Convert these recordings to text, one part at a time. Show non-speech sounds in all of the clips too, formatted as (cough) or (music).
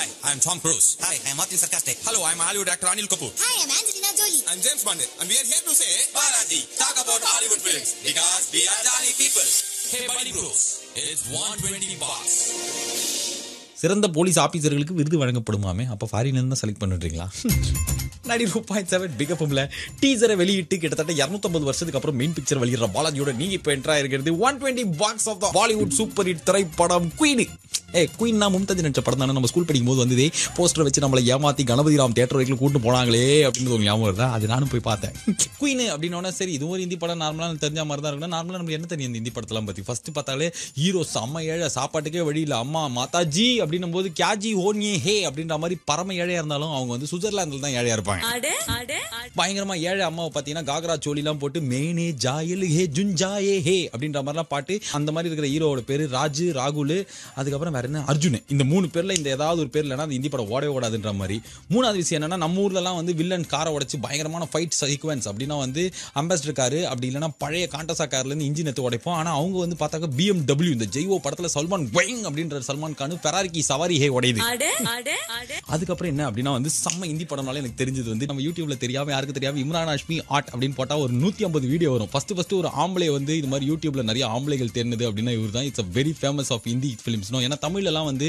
Hi, I'm Tom Cruise. Hi, I'm Martin Sarkastek. Hello, I'm Hollywood actor Anil Kapoor. Hi, I'm Angelina Jolie. I'm James Bond. And we are here to say, Balaji, talk about Hollywood films because we are jolly people. Hey, buddy Bruce, it's 120 bucks. சிறந்த police ஆஃபீஸர்களுக்கு விருது வழங்கப்படுமாமே அப்போ ஃபாரின்லேருந்து தான் select பண்ணுறீங்களா ninety two point seven பிகப்ல டீசரை வெளியிட்டு கிட்டத்தட்ட இரநூத்தம்பது வருஷத்துக்கு அப்புறம் மெயின் பிக்சர் வெளியிடுற பாலாஜியோட நீ இப்போ என்ட்ரா இருக்கிறது one twenty bucks of the Bollywood super hit திரைப்படம் குயின் ஏ குயின்னா மும்தாஜி நடிச்ச படம் தானே நம்ம ஸ்கூல் படிக்கும் போது வந்து போஸ்டர் வச்சு நம்மளை ஏமாத்தி கணபதி ராம் தேட்டர் வரைக்கும் கூட்டு போனாங்களே அப்படின்னு ஒரு ஞாபகம் வருதா அது நானும் போய் பார்த்தேன் குயின் அப்படின்னா சரி இது ஒரு இந்தி படம் நார்மலாக தெரிஞ்ச மாதிரி தான் இருக்கும் நார்மலாக நம்ம என்ன தெரியும் இந்த இந்தி படத்தெல்லாம் பற்றி ஃபஸ்ட்டு பார்த்தாலே ஹீரோ செம்ம ஏழை சாப்பாட்டுக்கே வழி இல்லை அம்மா மாதாஜி அப்படின்னும் போது ஓன் ஏ ஹே அப்படின்ற மாதிரி பரம ஏழையா இருந்தாலும் அவங்க வந்து சுவிட்சர்லாந்துல தான் ஏழையா இருப்பாங்க பயங்கரமா ஏழை அம்மாவை பாத்தீங்கன்னா சோழி எல்லாம் போட்டு மேனே ஜாயல் ஹே ஜுன் ஜாயே ஹே அப்படின்ற மாதிரிலாம் பாட்டு அந்த மாதிரி இருக்கிற ஹீரோவோட பேரு ராஜு ராகுல் அதுக்கப்புறம் வேற என்ன அர்ஜுன் இந்த மூணு பேர்ல இந்த ஏதாவது ஒரு பேர் இல்லைன்னா இந்தி படம் ஓடவே ஓடாதுன்ற மாதிரி மூணாவது விஷயம் என்னன்னா நம்ம ஊர்லலாம் வந்து வில்லன் காரை உடச்சு பயங்கரமான ஃபைட் சீக்வன்ஸ் அப்படின்னா வந்து அம்பாசிடர் காரு அப்படி இல்லைன்னா பழைய காண்டாசா கார்லேருந்து இன்ஜின் எடுத்து உடைப்போம் ஆனால் அவங்க வந்து பார்த்தாக்க பிஎம்டபிள்யூ இந்த ஜெய்வோ படத்தில் சல்மான் வைங் அப்படின்ற சல்மான் கான் பெராரிக்கு சவாரி ஹே உடையுது அதுக்கப்புறம் என்ன அப்படின்னா வந்து செம்ம இந்தி படம்னால எனக்கு தெரிஞ்சது வந்து நம்ம யூடியூப்ல தெரியாம யாருக்கு தெரியாம இம்ரான் ஹாஷ்மி ஆர்ட் அப்படின்னு போட்டா ஒரு நூத்தி ஐம்பது வீடியோ வரும் ஃபர்ஸ்ட் ஃபர்ஸ்ட் ஒரு ஆம்பளை வந்து இது மாதிரி யூடியூப்ல நிறைய ஆம்பளைகள் தெரிஞ்சது அப்படின்னா இவர் தான் it's a very famous of Hindi films ஏன்னா எல்லாம் வந்து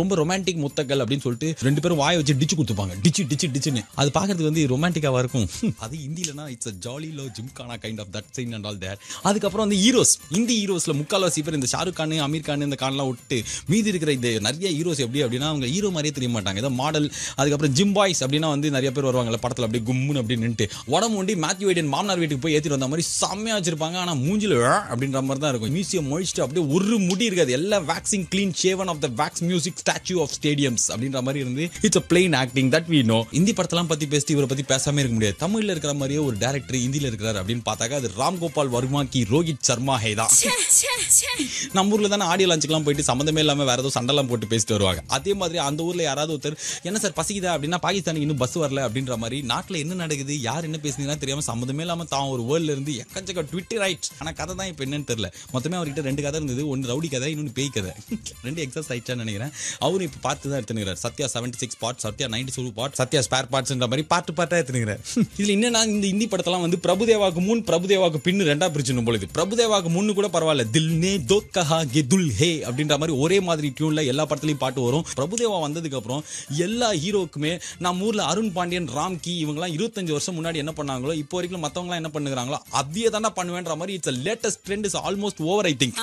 ரொம்ப ரொமான்டிக் முத்தக்கள் அப்படின்னு சொல்லிட்டு ரெண்டு பேரும் வாய வச்சு டிச்சு கொடுத்துப்பாங்க டிச்சு டிச்சு டிச்சுன்னு அது பாக்குறதுக்கு வந்து ரொமான்டிக்காவா இருக்கும் (laughs) அது இந்தியிலனா it's a jolly low gana kind of that sign and all there அதுக்கப்புறம் வந்து ஹீரோஸ் இந்தி ஹீரோஸ்ல முக்கால்வாசி பேர் இந்த ஷாருக் கான் அமீர் கான் இந்த கான்லாம் விட்டு மீதி இருக்கிற இந்த நிறைய ஹீரோஸ் எப்படி அப்படின்னா அவங்க ஹீரோ மாதிரியே தெரிய மாட்டாங்க ஏதோ மாடல் அதுக்கப்புறம் ஜிம் பாய்ஸ் அப்படின்னா வந்து நிறைய பேர் வருவாங்கல்ல படத்தில் அப்படியே கும்முன்னு அப்படி நின்ட்டு உடம்பு ஒண்டி மேத்யூ ஐடன் மாமனார் வீட்டுக்கு போய் ஏற்றிட்டு வந்த மாதிரி செம்மையாக வச்சிருப்பாங்க ஆனால் மூஞ்சில் அப்படின்ற மாதிரி தான் இருக்கும் மியூசியம் முடிச்சுட்டு அப்படியே ஒரு முடி இருக்காது எல்லா waxing clean shaven of the wax music statue of stadiums அப்படின்ற மாதிரி இருந்து it's a plain acting that we know Hindi படத்தெல்லாம் பற்றி பேசிட்டு இவரை பற்றி பேசாம இருக்க முடியாது தமிழில் இருக்கிற மாதிரியே ஒரு டேரக்டர் இந்தியில் இருக்கிறார் அப்படின்னு பார்த்தாக்க அது ராம்கோபால் வர்மா கி ரோஹித் சர்மா ஹே தான் நம்ம ஊரில் தானே ஆடியோ லான்ச்சுக்கெல்லாம் போயிட்டு சம்மந்தமே இல்லாமல் வேற ஏதோ சண்டெல்லாம் போட்டு பேசி பேசிட்டு வருவாங்க அதே மாதிரி அந்த ஊர்ல யாராவது ஒருத்தர் என்ன சார் பசிக்குதா அப்படின்னா பாகிஸ்தானுக்கு இன்னும் பஸ் வரல அப்படின்ற மாதிரி நாட்டுல என்ன நடக்குது யார் என்ன பேசுனீங்கன்னா தெரியாம சம்மந்தமே இல்லாம தான் ஒரு வேர்ல இருந்து எக்கச்சக்க ட்விட்டர் ரைட் ஆனா கதை தான் இப்போ என்னன்னு தெரியல மொத்தமே அவர்கிட்ட ரெண்டு கதை இருந்தது ஒன்னு ரவுடி கதை இன்னொன்னு பேய் கதை (laughs) ரெண்டு எக்ஸஸ் ஆயிடுச்சான்னு நினைக்கிறேன் அவரும் இப்ப பார்த்து தான் எடுத்துனுக்கிறார் Sathya seventy six part Sathya ninety two part Sathya spare பார்ட்ஸ்ன்ற மாதிரி பாட்டு பாட்டா எடுத்துனுக்கிறார் (laughs) இதுல என்னன்னா இந்த ஹிந்தி படத்தெல்லாம் வந்து பிரபுதேவாக்கு முன் பிரபுதேவாக்கு பின்னு ரெண்டா பிரிச்சுன்னு பொழுது பிரபுதேவாக்கு முன்னு கூட பரவாயில்ல தில் நே தோத் கஹா கே துல் ஹே அப்படின்ற மாதிரி ஒரே மாதிரி டியூன்ல எல்லா படத்தையும் படத்துலயும் பாட்டு வரும் பிரபுதேவா வந்ததுக்கு அப்புறம் எல்லா ஹீரோக்குமே நம்ம ஊர்ல அருண் பாண்டியன் ராம்கி இவங்கலாம் இருபத்தஞ்சு வருஷம் முன்னாடி என்ன பண்ணாங்களோ இப்போ வரைக்கும் மத்தவங்க என்ன பண்ணுறாங்களோ அப்படியே தானே பண்ணுவேன்ற மாதிரி it's latest trend is almost over I think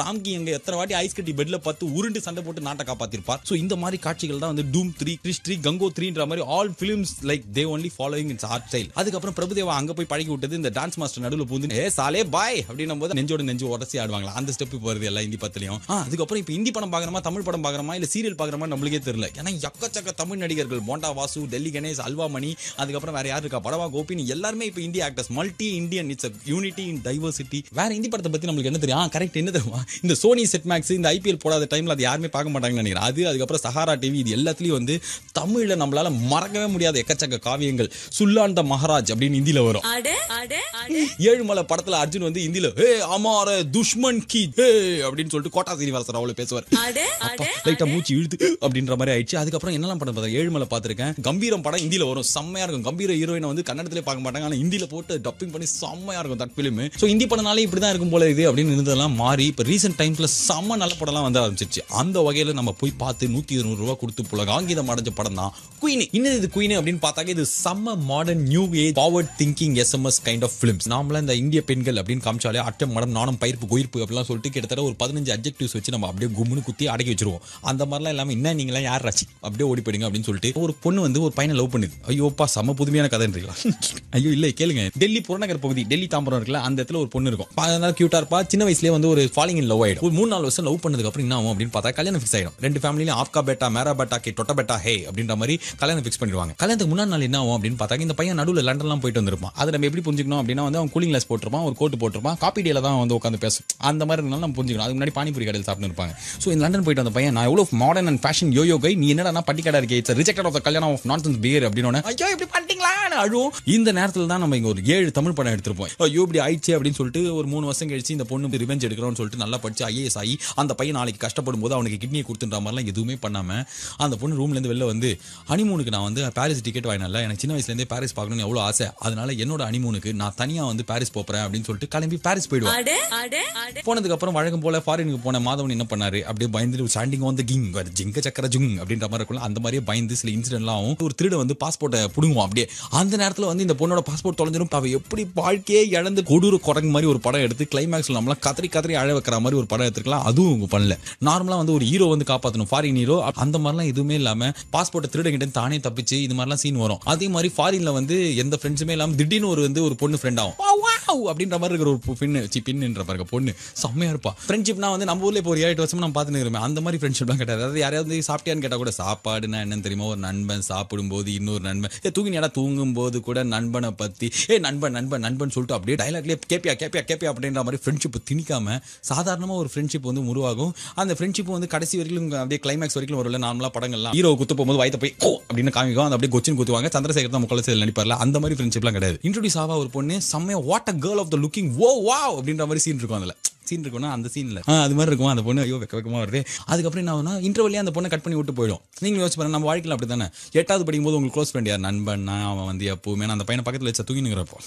Ramki எங்க எத்தனை வாட்டி ஐஸ் கட்டி பெட்ல பார்த்து உருண்டு சண்டை போட்டு நாட்டை காப்பாத்திருப்பார் ஸோ இந்த மாதிரி காட்சிகள் தான் வந்து டூம் த்ரீ கிரிஷ் த்ரீ கங்கோ த்ரீன்ற மாதிரி all films like they only following it's art style அதுக்கப்புறம் பிரபுதேவா அங்க போய் பழகி விட்டது இந்த டான்ஸ் மாஸ்டர் நடுவில் பூந்து ஏ சாலே பாய் அப்படின்னும் போது நெஞ்சோட நெஞ்சு உடச்சி ஆடுவாங்களா அந்த ஸ்டெப் போறது எல்லாம் இந்தி பத்திலையும் அதுக்கப்புறம் இப்போ இந்தி படம் பார்க்குற பார்க்குறோமா தமிழ் படம் பார்க்குறோமா இல்லை சீரியல் பாக்குறமா நம்மளுக்கே தெரியல ஏன்னா எக்கச்சக்க தமிழ் நடிகர்கள் மோண்டா வாசு டெல்லி கணேஷ் அல்வா மணி அதுக்கப்புறம் வேற யாரு இருக்கா படவா கோபின் எல்லாருமே இப்போ இந்திய actors multi Indian it's unity in diversity வேற இந்தி படத்தை பத்தி நம்மளுக்கு என்ன தெரியும் கரெக்ட் என்ன தெரியுமா இந்த சோனி செட் மேக்ஸ் இந்த ஐபிஎல் போடாத டைம்ல அது யாருமே பார்க்க மாட்டாங்கன்னு நினைக்கிறேன் அது அதுக்கப்புறம் சஹாரா டிவி இது எல்லாத்துலயும் வந்து தமிழ்ல நம்மளால மறக்கவே முடியாத எக்கச்சக்க காவியங்கள் சுல்லாண்ட மகாராஜ் அப்படின்னு இந்தியில வரும் ஏழுமலை படத்துல அர்ஜுன் வந்து இந்தியில ஏ அமார துஷ்மன் கி அப்படின்னு சொல்லிட்டு கோட்டா சீனிவாசன் அவ்வளோ பேசுவார் லைட்டா மூச்சு இழுத்து அப்படின்ற மாதிரி ஆயிடுச்சு அதுக்கப்புறம் என்னெல்லாம் படம் பார்த்தா ஏழுமலை பார்த்துருக்கேன் கம்பீரம் படம் இந்தியில வரும் செம்மையா இருக்கும் கம்பீர ஹீரோயினை வந்து கன்னடத்திலே பார்க்க மாட்டாங்க ஆனால் இந்தியில போட்டு டப்பிங் பண்ணி செம்மையா இருக்கும் தட் ஃபிலிம் ஸோ ஹிந்தி படம்னாலே இப்படி தான் இருக்கும் போல இது அப்படின்னு இருந்ததெல்லாம் மாறி இப்போ ரீசெண்ட் டைம்ஸ்ல செம்ம நல்ல படம்லாம் வந்து ஆரம்பிச்சிச்சு அந்த வகையில் நம்ம போய் பார்த்து நூத்தி இருநூறு ரூபா கொடுத்து புலகாங்கிதம் அடைஞ்ச படம் தான் குயின் இன்னும் இது குயின் அப்படின்னு பார்த்தாக்க இது செம்ம modern new age forward thinking SMS kind of films நாமளாம் இந்த இந்திய பெண்கள் அப்படின்னு காமிச்சாலே அட்டம் மடம் நாணம் பயிர்ப்பு குயிர்ப்பு அப்படிலாம் சொல்லிட்டு கிட்டத்தட்ட ஒரு பதினஞ்சு அப்ஜெக்டிவ்ஸ் வச்சு நம்ம அப்படியே கும்னு குத்தி அடக்கி வச்சிருவோம் அந்த மாதிரிலாம் இல்லாமல் என்ன நீங்களாம் யார் ராசி அப்படியே ஓடி போயிடுங்க அப்படின்னு சொல்லிட்டு ஒரு பொண்ணு வந்து ஒரு பையனை லவ் பண்ணுது ஐயோப்பா செம்ம புதுமையான கதைன்றீங்களா (laughs) ஐயோ இல்லை கேளுங்க டெல்லி புறநகர் பகுதி டெல்லி தாம்பரம் இருக்குல்ல அந்த இடத்துல ஒரு பொண்ணு இருக்கும் அதனால கியூட்டா இருப்பா சின்ன வயசுலேயே வந்து ஒரு ஃபாலிங் இன் லவ் ஆயிடும் ஒரு மூணு நாலு வருஷம் லவ் பண்ணதுக்கு அப்புறம் என்ன ஆகும் அப்படின்னு பார்த்தா கல்யாணம் ஃபிக்ஸ் ஆயிடும் ரெண்டு ஃபேமிலியும் ஆப்கா பேட்டா மேரா பேட்டா கே டொட்ட பேட்டா ஹே அப்படின்ற மாதிரி கல்யாணம் ஃபிக்ஸ் பண்ணிடுவாங்க கல்யாணத்துக்கு முன்னாடி நாள் என்ன ஆகும் அப்படின்னு பார்த்தா இந்த பையன் நடுவில் லண்டன்லாம் போயிட்டு வந்திருப்பா அதை நம்ம எப்படி புரிஞ்சுக்கணும் அப்படின்னா வந்து அவன் கூலிங் கிளாஸ் போட்டுருப்பான் ஒரு கோட்டு போட்டுருப்பான் காப்பி டேல தான் வந்து உட்காந்து பேசும் அந்த மாதிரி இருந்தாலும் நம்ம புரிஞ்சுக்கணும் அதுக்கு முன்னாடி பானிபூரி கடையில் சாப்பிட்டு இருப்பாங்க ஸோ இந்த லண்டன் போயிட்டு வந்த பையன் நான் எவ்வளவு modern and fashion yo yo guy நீ என்னடா பட்டி இருக்கே it's reject of kalyanam of nonsense beer அப்படின்னு ஐயோ இப்படி பண்ணிட்டீங்களா அழுவோம் இந்த நேரத்தில் தான் நம்ம இங்கே ஒரு ஏழு தமிழ் படம் எடுத்துருப்போம் ஐயோ இப்படி ஆயிடுச்சு அப்படின்னு சொல்லிட்டு ஒரு மூணு வருஷம் கழிச்சு இந்த பொண்ணு ரிவெஞ்ச் எடுக்கிறோம்னு சொல்லிட்டு நல்லா படிச்சு ஐஏஎஸ் ஆகி அந்த பையன் நாளைக்கு கஷ்டப்படும் போது அவனுக்கு கிட்னியை கொடுத்துன்ற மாதிரிலாம் எதுவுமே பண்ணாமல் அந்த பொண்ணு ரூம்ல இருந்து வெளில வந்து ஹனிமூனுக்கு நான் வந்து பாரிஸ் டிக்கெட் வாங்கினால எனக்கு சின்ன வயசுலேருந்து பாரிஸ் பார்க்கணும்னு எவ்வளோ ஆசை அதனால என்னோட ஹனிமூனுக்கு நான் தனியாக வந்து பாரிஸ் போறேன் அப்படின்னு சொல்லிட்டு கிளம்பி பாரிஸ் போயிடுவேன் போனதுக்கு அப்புறம் வழக்கம் போல ஃபாரினுக்கு போன மாதவன் என்ன பண்ணாரு அப்படியே பயந்து வந்து ஸ்டாண்டிங் வந்து த கிங் ஜிங்க சக்கர ஜிங் அப்படின்ற மாதிரி இருக்கும் அந்த மாதிரியே பயந்து சில இன்சிடென்ட்லாம் ஆகும் ஒரு திருட வந்து பாஸ்போர்ட்டை பிடுங்குவோம் அப்படியே அந்த நேரத்தில் வந்து இந்த பொண்ணோட பாஸ்போர்ட் தொலைஞ்சிடும் அவள் எப்படி வாழ்க்கையே இழந்து கொடூர குரங்கு மாதிரி ஒரு படம் எடுத்து கிளைமேக்ஸில் நம்மளாம் கத்திரி கத்திரி அழ வைக்கிற மாதிரி ஒரு படம் எடுத்துக்கலாம் அதுவும் அவங்க பண்ணல நார்மலாக வந்து ஒரு ஹீரோ வந்து காப்பாற்றணும் ஃபாரின் ஹீரோ அந்த மாதிரிலாம் எதுவுமே இல்லாமல் பாஸ்போர்ட்டை திருடங்கிட்ட தானே தப்பிச்சு இது மாதிரிலாம் சீன் வரும் அதே மாதிரி ஃபாரினில் வந்து எந்த ஃப்ரெண்ட்ஸுமே இல்லாமல் திடீர்னு ஒரு வந்து ஒரு பொண்ணு ஃப்ரெண்ட் ஆகும் அப்படின்ற மாதிரி இருக்கிற ஒரு பின்னு பின்னுன்ற பாருங்க பொண்ணு செம்மையாக இருப்பா ஃப்ரெண்ட்ஷிப்னா வந்து நம்ம ஊரில் இப்போ ஒரு ஏழு வருஷம் நான் பார்த்துன்னு அந்த மாதிரி ஃப்ரெண்ட்ஷிப்லாம் கிடையாது அதாவது யாராவது சாப்பிட்டியான்னு கேட்டால் கூட சாப்பாடுனா என்னன்னு தெரியுமா ஒரு நண்பன் சாப்பிடும்போது இன்னொரு நண்பன் ஏ தூங்கி தூங்கினியாடா தூங்கும்போது கூட நண்பனை பற்றி ஏ நண்பன் நண்பன் நண்பன் சொல்லிட்டு அப்படியே டைலாக்லேயே கேப்பியா கேப்பியா கேப்பியா அப்படின்ற மாதிரி ஃப்ரெண்ட்ஷிப் திணிக்காமல் சாதாரணமாக ஒரு ஃப்ரெண்ட்ஷிப் வந்து உருவாகும் அந்த ஃப்ரெண்ட்ஷிப் வந்து கடைசி வரைக்கும் அப்படியே கிளைமேக்ஸ் வரைக்கும் வரல நார்மலாக படங்கள்லாம் ஹீரோ குத்து போகும்போது வயத்தை போய் ஓ அப்படின்னு காமிக்கும் அந்த அப்படியே கொச்சின் குத்துவாங்க சந்திரசேகர் தான் முக்கால் நடிப்பார்ல அந்த மாதிரி ஃப்ரெண்ட்ஷிப்லாம் கிடையாது இன்ட்ரடியூஸ் ஆவா ஒரு பொண்ணு செம்மையா what a girl of the looking oh வா அப்படின்ற மாதிரி சீன் இருக்கும் அதில் சீன் இருக்கும்னா அந்த சீனில் அது மாதிரி இருக்கும் அந்த பொண்ணு ஐயோ வெக்க வெக்கமாக வருது அதுக்கப்புறம் என்ன ஆகும் இன்டர்வலியே அந்த பொண்ணை கட் பண்ணி விட்டு போயிடும் நீங்கள் யோசிச்சு பாருங்க நம்ம வாழ்க்கையில் அப்படி தானே எட்டாவது படிக்கும்போது உங்களுக்கு க்ளோஸ் ஃப்ரெண்ட் யார் நண்பன் அவன் வந்து எப்பவுமே அந்த பையனை பக்கத்தில் வச்சா தூங்கினுங்கிறப்போ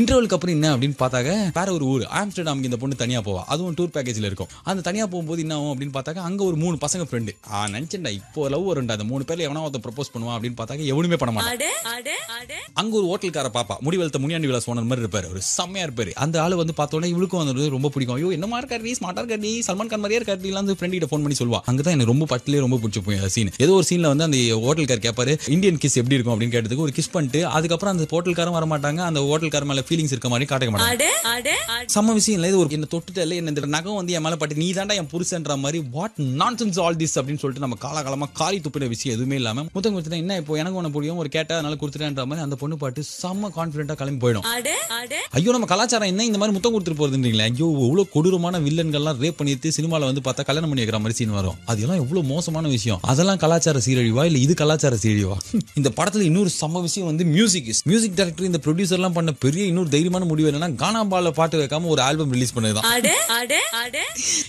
இன்டர்வலுக்கு அப்புறம் என்ன அப்படின்னு பார்த்தாக்க வேற ஒரு ஊர் ஆம்ஸ்டர்டாம் இந்த பொண்ணு தனியாக போவா அதுவும் டூர் பேக்கேஜில் இருக்கும் அந்த தனியாக போகும்போது என்ன ஆகும் அப்படின்னு பார்த்தாக்க அங்கே ஒரு மூணு பசங்க ஃப்ரெண்டு ஆ நினச்சேன்டா இப்போ லவ் வரும்டா அந்த மூணு பேர்ல எவனா ஒருத்த ப்ரப்போஸ் பண்ணுவான் அப்படின்னு பார்த்தாக்க எவனுமே பண்ண மாட்டேன் அங்க ஒரு ஹோட்டல்கார பாப்பா முடிவெழுத்த முனியாண்டி விழா சோனர் மாதிரி இருப்பாரு ஒரு செம்மையா இருப்பாரு அந்த ஆள் வந்து பார்த்தோன்னா இவளுக்கும் வந்து ரொம்ப பிடிக்கும் ஐயோ என்ன தரமாக இருக்காடி ஸ்மார்ட்டாக சல்மான் கான் மாதிரியே வந்து ஃப்ரெண்ட் கிட்ட பண்ணி சொல்லுவா எனக்கு ரொம்ப படத்துலேயே ரொம்ப பிடிச்ச போய் சீன் ஏதோ ஒரு சீனில் வந்து அந்த ஹோட்டல்கார் இந்தியன் கிஸ் எப்படி இருக்கும் அப்படின்னு கேட்டதுக்கு ஒரு கிஸ் பண்ணிட்டு அதுக்கப்புறம் அந்த ஹோட்டல்காரும் வர மாட்டாங்க அந்த ஹோட்டல்கார் மேலே ஃபீலிங்ஸ் இருக்க மாதிரி காட்ட மாட்டாங்க சம விஷயம் இல்லை இது ஒரு என்ன என்ன இந்த நகம் வந்து என் பட்டு நீ தாண்டா என் புருஷன்ற மாதிரி வாட் நான் சென்ஸ் ஆல் திஸ் அப்படின்னு சொல்லிட்டு நம்ம காலகாலமா காலி துப்பின விஷயம் எதுவுமே இல்லாம முத்தம் என்ன இப்போ எனக்கு ஒன்று புரியும் ஒரு கேட்டா அதனால கொடுத்துட்டேன்ற மாதிரி அந்த பொண்ணு பாட்டு செம்ம கான்ஃபிடென்ட்டாக கிளம்பி போயிடும் ஐயோ நம்ம கலாச்சாரம் என்ன இந்த மாதிரி முத்தம் கொடுத்துட்டு போகிறதுன்றீங்களா ஐயோ இவ்வளோ கொடூரமான வில்லன்கள்லாம் ரேப் பண்ணிட்டு சினிமாவில் வந்து பார்த்தா கல்யாணம் பண்ணி வைக்கிற மாதிரி சீன் வரும் அதெல்லாம் எவ்வளவு மோசமான விஷயம் அதெல்லாம் கலாச்சார சீரழிவா இல்ல இது கலாச்சார சீரழிவா (laughs) இந்த படத்துல இன்னொரு சம விஷயம் வந்து மியூசிக் மியூசிக் டைரக்டர் இந்த ப்ரொடியூசர்லாம் பண்ண பெரிய இன்னொரு தைரியமான முடிவு என்னன்னா கானாபால பாட்டு வைக்காம ஒரு ஆல்பம் ரிலீஸ் பண்ணதுதான்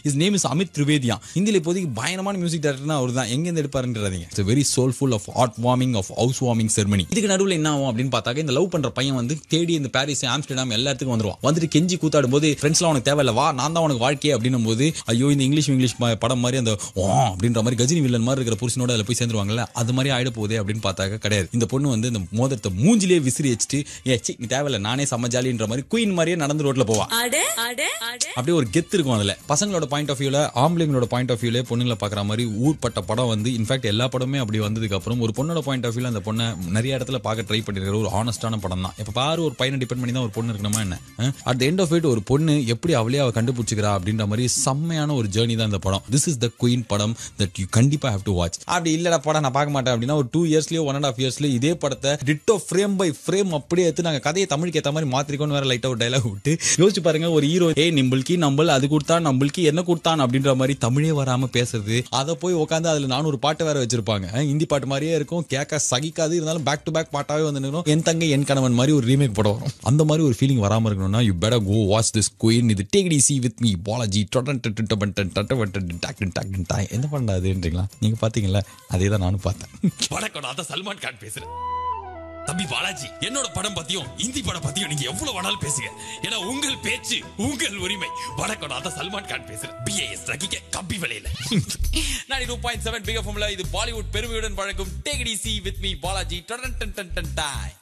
இஸ் நேம் இஸ் அமித் திரிவேதியா இந்தியில இப்போதைக்கு பயங்கரமான மியூசிக் டைரக்டர்னா அவர் தான் எங்க இருந்து எடுப்பாருன்றீங்க it's very soulful of heart warming of house warming ceremony இதுக்கு நடுவில் என்ன ஆகும் அப்படின்னு பார்த்தா இந்த லவ் பண்ற பையன் வந்து தேடி இந்த பாரிஸ் ஆம்ஸ்டர்டாம் எல்லாத்துக்கும் வந்துருவான் வந்துட்டு கெஞ்சி கூத்தாடும் போது ஃப்ரெண்ட்ஸ்லாம் உனக்கு தேவையில்ல வா நான் தான் உனக்கு வாழ்க்கையே அப்படின்னும் போது ஐயோ இந்த இங்கிலீஷ் இங்கிலீஷ் படம் மாதிரி அந்த ஓ அப்படின்ற மாதிரி கஜினி வில்லன் மாதிரி இருக்கிற புருஷனோட அதில் போய் சேர்ந்துருவாங்கல்ல அது மாதிரி ஆயிட போகுது அப்படின்னு பார்த்தாக்க கிடையாது இந்த பொண்ணு வந்து இந்த மோதிரத்தை மூஞ்சிலே விசிறி வச்சுட்டு ஏச்சி நீ தேவையில்ல நானே சமஜாலின்ற ஜாலின்ற மாதிரி குயின் மாதிரியே நடந்து ரோட்ல போவா அப்படியே ஒரு கெத்து இருக்கும் அதில் பசங்களோட பாயிண்ட் ஆஃப் வியூல ஆம்பளைங்களோட பாயிண்ட் ஆஃப் வியூல பொண்ணுங்களை பார்க்குற மாதிரி ஊர்பட்ட படம் வந்து இன்ஃபேக்ட் எல்லா படமே அப்படி வந்ததுக்கு அப்புறம் ஒரு பொண்ணோட பாயிண்ட் ஆஃப் வியூல அந்த பொண்ணை நிறைய இடத்துல பார்க்க ட்ரை பண்ணிருக்கிற ஒரு ஆனஸ்டான படம் தான் இப்போ பாரு ஒரு பையனை டிபெண்ட் பண்ணி தான் ஒரு பொண்ணு இருக்கணுமா என்ன அட் எண்ட் ஆஃப் இட் ஒரு பொண்ணு எப்படி அவளே அவள் கண்டுபிடிச்சி ஆரம்பிச்சுக்கிறா அப்படின்ற மாதிரி செம்மையான ஒரு ஜேர்னி தான் இந்த படம் திஸ் இஸ் த குயின் படம் தட் யூ கண்டிப்பா ஹேவ் டு வாட்ச் அப்படி இல்லைடா படம் நான் பார்க்க மாட்டேன் அப்படின்னா ஒரு டூ இயர்ஸ்லயோ ஒன் அண்ட் ஆஃப் இயர்ஸ்லயோ இதே படத்தை டிட்டோ ஃப்ரேம் பை ஃப்ரேம் அப்படியே எடுத்து நாங்கள் கதையை தமிழுக்கு ஏற்ற மாதிரி மாற்றிக்கோன்னு வேற லைட்டாக ஒரு டைலாக் விட்டு யோசிச்சு பாருங்க ஒரு ஹீரோ ஏ நம்மளுக்கு நம்மள் அது கொடுத்தா நம்மளுக்கு என்ன கொடுத்தான் அப்படின்ற மாதிரி தமிழே வராமல் பேசுறது அதை போய் உட்காந்து அதில் நானூறு பாட்டு வேற வச்சிருப்பாங்க ஹிந்தி பாட்டு மாதிரியே இருக்கும் கேட்க சகிக்காது இருந்தாலும் பேக் டு பேக் பாட்டாவே வந்து என் தங்கை என் கணவன் மாதிரி ஒரு ரீமேக் படம் வரும் அந்த மாதிரி ஒரு ஃபீலிங் வராமல் இருக்கணும்னா you better go watch this Queen இது take tea with me Balaji என்ன பண்ணாதுன்றீங்களா நீங்க பாத்தீங்களா அதே தான் நானும் பார்த்தேன் வணக்கம் சல்மான் கான் பேசுறேன் தம்பி பாலாஜி என்னோட படம் பத்தியும் இந்தி படம் பத்தியும் நீங்க எவ்வளவு வேணாலும் பேசுங்க ஏன்னா உங்கள் பேச்சு உங்கள் உரிமை வணக்கம் சல்மான் கான் பேசுறேன் பிஏஎஸ் ரகிக்க கம்பி விலையில நான் டூ பாயிண்ட் செவன் பிகஃபம்ல இது பாலிவுட் பெருமையுடன் வழங்கும் டேக் வித் மீ பாலாஜி டன் டன் டன் டன் டாய்